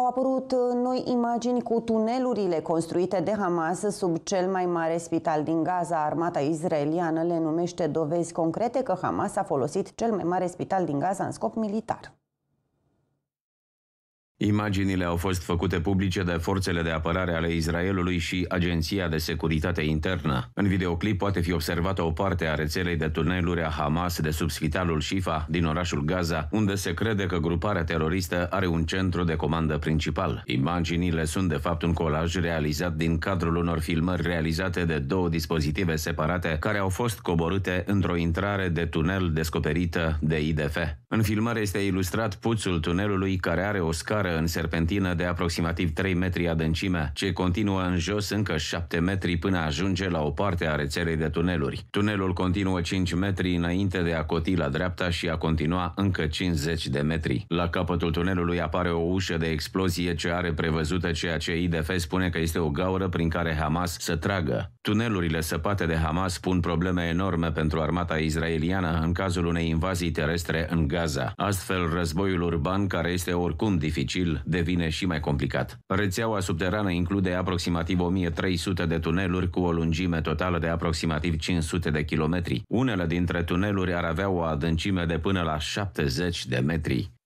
Au apărut uh, noi imagini cu tunelurile construite de Hamas sub cel mai mare spital din Gaza. Armata izraeliană le numește dovezi concrete că Hamas a folosit cel mai mare spital din Gaza în scop militar. Imaginile au fost făcute publice de forțele de apărare ale Israelului și Agenția de Securitate Internă. În videoclip poate fi observată o parte a rețelei de tuneluri a Hamas de sub spitalul Shifa din orașul Gaza, unde se crede că gruparea teroristă are un centru de comandă principal. Imaginile sunt de fapt un colaj realizat din cadrul unor filmări realizate de două dispozitive separate care au fost coborâte într-o intrare de tunel descoperită de IDF. În filmare este ilustrat puțul tunelului care are o scară scară în serpentină de aproximativ 3 metri adâncime, ce continuă în jos încă 7 metri până ajunge la o parte a rețelei de tuneluri. Tunelul continuă 5 metri înainte de a coti la dreapta și a continua încă 50 de metri. La capătul tunelului apare o ușă de explozie ce are prevăzută ceea ce IDF spune că este o gaură prin care Hamas să tragă. Tunelurile săpate de Hamas pun probleme enorme pentru armata israeliană în cazul unei invazii terestre în Gaza. Astfel, războiul urban, care este oricum dificil, dificil, devine și mai complicat. Rețeaua subterană include aproximativ 1300 de tuneluri cu o lungime totală de aproximativ 500 de kilometri. Unele dintre tuneluri ar avea o adâncime de până la 70 de metri.